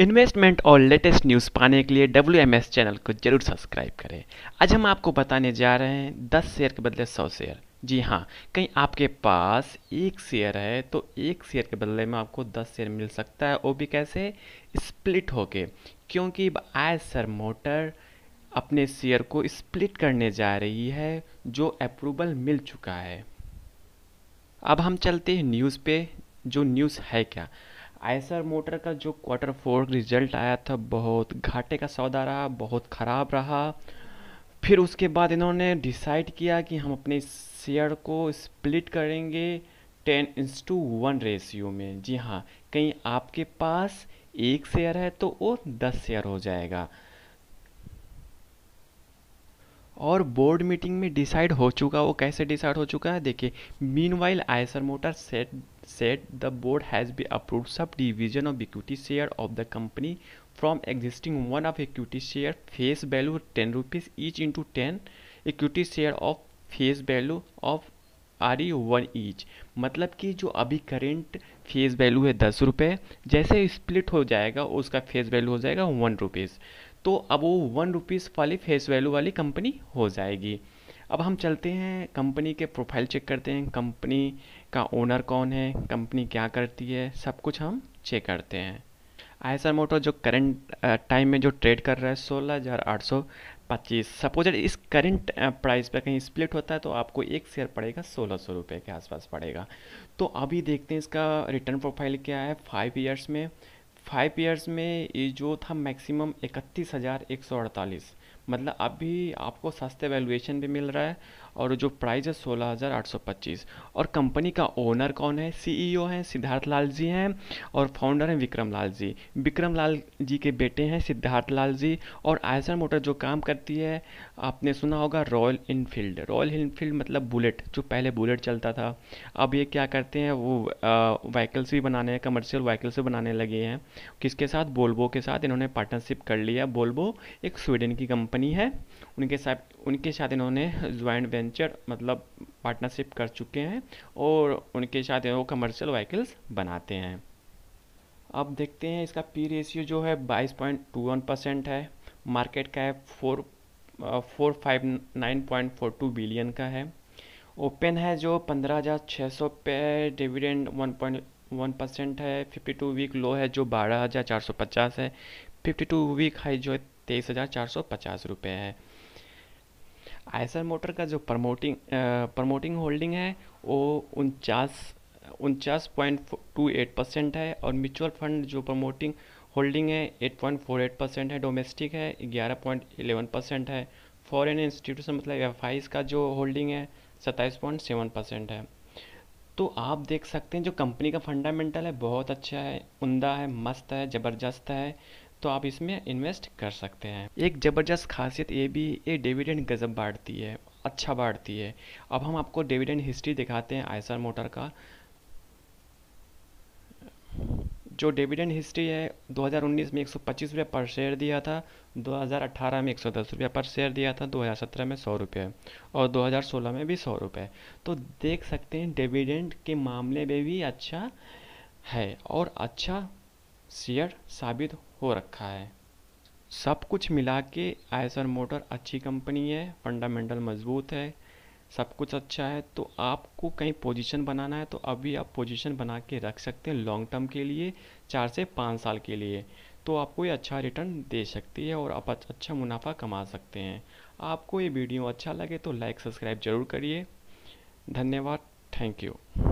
investment और latest news पाने के लिए डब्ल्यू चैनल को जरूर सब्सक्राइब करें आज हम आपको बताने जा रहे हैं दस शेयर के बदले सौ शेयर जी हाँ कहीं आपके पास एक शेयर है तो एक शेयर के बदले में आपको दस शेयर मिल सकता है वो भी कैसे स्प्लिट होके क्योंकि आय सर मोटर अपने शेयर को स्प्लिट करने जा रही है जो अप्रूवल मिल चुका है अब हम चलते हैं न्यूज़ पे जो न्यूज़ है क्या आयसर मोटर का जो क्वार्टर फोर रिजल्ट आया था बहुत घाटे का सौदा रहा बहुत ख़राब रहा फिर उसके बाद इन्होंने डिसाइड किया कि हम अपने शेयर को स्प्लिट करेंगे टेन इंस टू वन रेशियो में जी हाँ कहीं आपके पास एक शेयर है तो वो दस शेयर हो जाएगा और बोर्ड मीटिंग में डिसाइड हो चुका वो कैसे डिसाइड हो चुका है देखिए meanwhile Eicher motor set said the board has been approved subdivision of equity share of the company from existing one of equity share face value 10 rupees each into 10 equity share of face value of R E one each मतलब कि जो अभी current face value है दस रुपये जैसे split हो जाएगा उसका फेस वैल्यू हो जाएगा वन रुपीज़ तो अब वो वन रुपीज़ वाली फेस वैल्यू वाली कंपनी हो जाएगी अब हम चलते हैं कंपनी के प्रोफाइल चेक करते हैं कंपनी का ओनर कौन है कंपनी क्या करती है सब कुछ हम चेक करते हैं आईएसआर मोटर जो करंट टाइम में जो ट्रेड कर रहा है सोलह हज़ार आठ सौ पच्चीस सपोज इस करंट प्राइस पे कहीं स्प्लिट होता है तो आपको एक शेयर पड़ेगा सोलह सौ रुपये के आसपास पड़ेगा तो अभी देखते हैं इसका रिटर्न प्रोफाइल क्या है फाइव ईयर्स में फाइव ईयर्स में ये जो था मैक्सिमम इकतीस हज़ार एक सौ अड़तालीस मतलब अभी आपको सस्ते वैल्यूएशन भी मिल रहा है और जो प्राइस है सोलह हज़ार आठ सौ पच्चीस और कंपनी का ओनर कौन है सीईओ e हैं सिद्धार्थ लाल जी हैं और फाउंडर हैं विक्रम लाल जी विक्रम लाल जी के बेटे हैं सिद्धार्थ लाल जी और आयसर मोटर जो काम करती है आपने सुना होगा रॉयल इनफील्ड रॉयल इनफील्ड मतलब बुलेट जो पहले बुलेट चलता था अब ये क्या करते हैं वो व्हीकल्स भी बनाने हैं कमर्शियल व्हीकल्स भी बनाने लगे हैं किसके साथ बोल्बो के साथ इन्होंने पार्टनरशिप कर लिया बोल्बो एक स्वीडन की कंपनी कंपनी है उनके साथ उनके साथ इन्होंने ज्वाइंट वेंचर मतलब पार्टनरशिप कर चुके हैं और उनके साथ वो कमर्शियल व्हीकल्स बनाते हैं अब देखते हैं इसका पी रेशियो जो है बाईस पॉइंट टू वन परसेंट है मार्केट uh, का है four four five nine point four two billion का है ओपन है जो पंद्रह हज़ार छः सौ पे dividend one point one percent है फिफ्टी टू वीक लो है जो बारह हज़ार चार सौ पचास है फिफ्टी टू वीक हाई जो है तेईस हज़ार चार सौ पचास रुपये है आयसर मोटर का जो प्रमोटिंग प्रमोटिंग होल्डिंग है वो उनचास उनचास पॉइंट टू एट परसेंट है और म्यूचुअल फंड जो प्रमोटिंग होल्डिंग है eight point four eight percent है डोमेस्टिक है ग्यारह पॉइंट एलेवन परसेंट है फॉरेन इंस्टीट्यूशन मतलब एफ आई का जो होल्डिंग है सत्ताईस पॉइंट सेवन परसेंट है तो आप देख सकते हैं जो कंपनी का फंडामेंटल है बहुत अच्छा है उमदा है मस्त है ज़बरदस्त है तो आप इसमें इन्वेस्ट कर सकते हैं एक ज़बरदस्त खासियत ये भी ये डिविडेंड गजब बांटती है अच्छा बांटती है अब हम आपको डिविडेंड हिस्ट्री दिखाते हैं आयसर मोटर का जो डिविडेंड हिस्ट्री है 2019 में एक रुपये पर शेयर दिया था 2018 में एक रुपये पर शेयर दिया था 2017 में सौ रुपये और 2016 में भी सौ रुपये तो देख सकते हैं डिविडेंड के मामले में भी अच्छा है और अच्छा शेयर साबित हो रखा है सब कुछ मिला के आयसर मोटर अच्छी कंपनी है फंडामेंटल मजबूत है सब कुछ अच्छा है तो आपको कहीं पोजीशन बनाना है तो अभी आप पोजीशन बना के रख सकते हैं लॉन्ग टर्म के लिए चार से पाँच साल के लिए तो आपको ये अच्छा रिटर्न दे सकती है और आप अच्छा मुनाफा कमा सकते हैं आपको ये वीडियो अच्छा लगे तो लाइक सब्सक्राइब जरूर करिए धन्यवाद थैंक यू